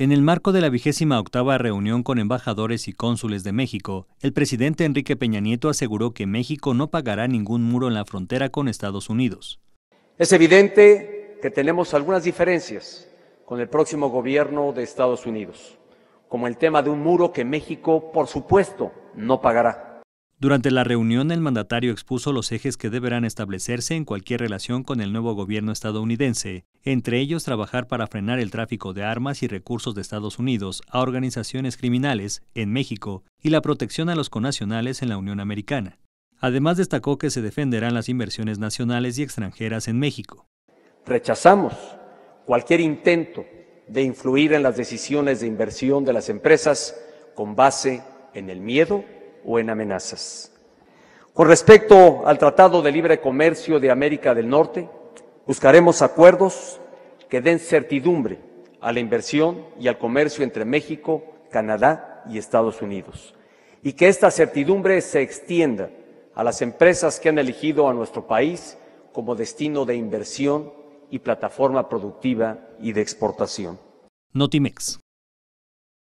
En el marco de la vigésima octava reunión con embajadores y cónsules de México, el presidente Enrique Peña Nieto aseguró que México no pagará ningún muro en la frontera con Estados Unidos. Es evidente que tenemos algunas diferencias con el próximo gobierno de Estados Unidos, como el tema de un muro que México, por supuesto, no pagará. Durante la reunión, el mandatario expuso los ejes que deberán establecerse en cualquier relación con el nuevo gobierno estadounidense entre ellos trabajar para frenar el tráfico de armas y recursos de Estados Unidos a organizaciones criminales en México y la protección a los conacionales en la Unión Americana. Además destacó que se defenderán las inversiones nacionales y extranjeras en México. Rechazamos cualquier intento de influir en las decisiones de inversión de las empresas con base en el miedo o en amenazas. Con respecto al Tratado de Libre Comercio de América del Norte, Buscaremos acuerdos que den certidumbre a la inversión y al comercio entre México, Canadá y Estados Unidos, y que esta certidumbre se extienda a las empresas que han elegido a nuestro país como destino de inversión y plataforma productiva y de exportación. Notimex.